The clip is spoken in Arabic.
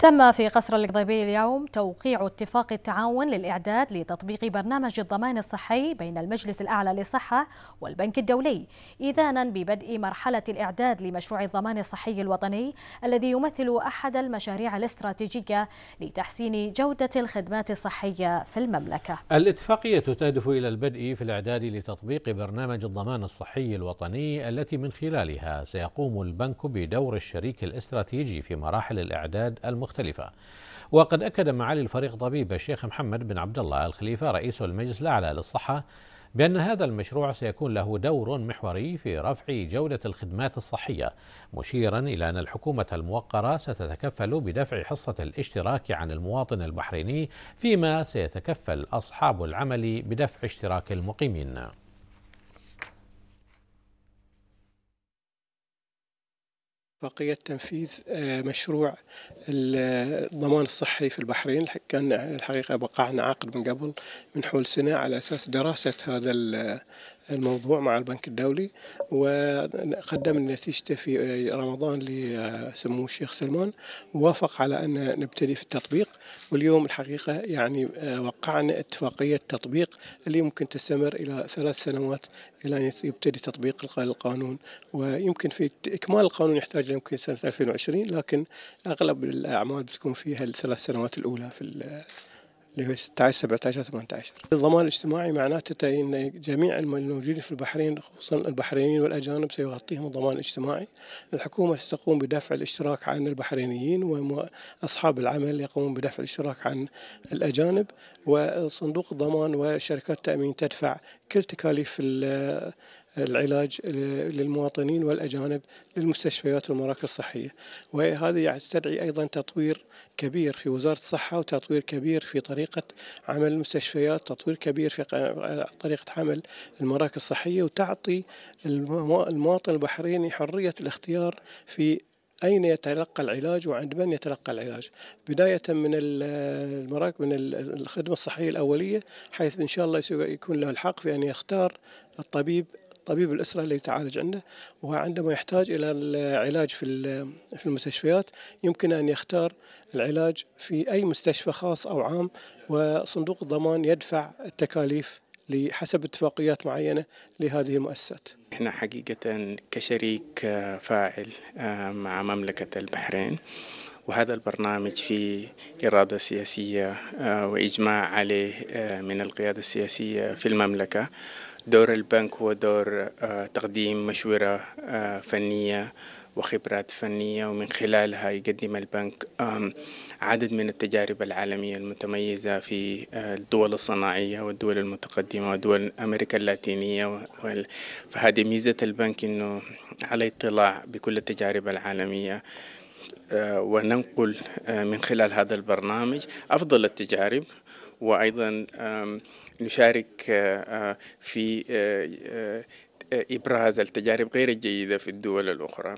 تم في قصر القضيبي اليوم توقيع اتفاق التعاون للإعداد لتطبيق برنامج الضمان الصحي بين المجلس الأعلى للصحة والبنك الدولي إذانا ببدء مرحلة الإعداد لمشروع الضمان الصحي الوطني الذي يمثل أحد المشاريع الاستراتيجية لتحسين جودة الخدمات الصحية في المملكة الاتفاقية تهدف إلى البدء في الإعداد لتطبيق برنامج الضمان الصحي الوطني التي من خلالها سيقوم البنك بدور الشريك الاستراتيجي في مراحل الإعداد المختلفة مختلفة وقد أكد معالي الفريق طبيب الشيخ محمد بن عبد الله الخليفة رئيس المجلس الأعلى للصحة بأن هذا المشروع سيكون له دور محوري في رفع جودة الخدمات الصحية مشيرا إلى أن الحكومة الموقرة ستتكفل بدفع حصة الاشتراك عن المواطن البحريني فيما سيتكفل أصحاب العمل بدفع اشتراك المقيمين اتفاقية تنفيذ آه، مشروع الضمان الصحي في البحرين كان الحقيقة وقعنا عقد من قبل من حول سنة على أساس دراسة هذا الموضوع مع البنك الدولي وقدمنا نتيجته في رمضان لسمو الشيخ سلمان ووافق على أن نبتدي في التطبيق واليوم الحقيقة يعني وقعنا اتفاقية تطبيق اللي ممكن تستمر إلى ثلاث سنوات إلى أن يبتدي تطبيق القانون ويمكن في إكمال القانون يحتاج يمكن سنة 2020 لكن أغلب الأعمال بتكون فيها الثلاث سنوات الأولى في اللي هو 16 17 18 الضمان الاجتماعي معناته ان جميع الموجودين في البحرين خصوصا البحرينيين والاجانب سيغطيهم الضمان الاجتماعي الحكومه ستقوم بدفع الاشتراك عن البحرينيين واصحاب العمل يقومون بدفع الاشتراك عن الاجانب وصندوق الضمان وشركات التامين تدفع كل تكاليف العلاج للمواطنين والأجانب للمستشفيات والمراكز الصحية وهذا يستدعي يعني أيضا تطوير كبير في وزارة الصحة وتطوير كبير في طريقة عمل المستشفيات تطوير كبير في طريقة عمل المراكز الصحية وتعطي المواطن البحريني حرية الاختيار في أين يتلقى العلاج وعند من يتلقى العلاج بداية من المراكز من الخدمة الصحية الأولية حيث إن شاء الله يكون له الحق في أن يختار الطبيب طبيب الأسرة اللي يتعالج عنده وهو عندما يحتاج إلى العلاج في في المستشفيات يمكن أن يختار العلاج في أي مستشفى خاص أو عام وصندوق الضمان يدفع التكاليف حسب اتفاقيات معينة لهذه المؤسسات احنا حقيقة كشريك فاعل آه، مع مملكة البحرين وهذا البرنامج فيه إرادة سياسية آه، وإجماع عليه آه، من القيادة السياسية في المملكة دور البنك هو دور آه، تقديم مشورة فنية وخبرات فنية ومن خلالها يقدم البنك عدد من التجارب العالمية المتميزة في الدول الصناعية والدول المتقدمة ودول أمريكا اللاتينية فهذه ميزة البنك أنه على اطلاع بكل التجارب العالمية آه، وننقل آه، من خلال هذا البرنامج أفضل التجارب وأيضا نشارك آه، في إبراز التجارب غير الجيدة في الدول الأخرى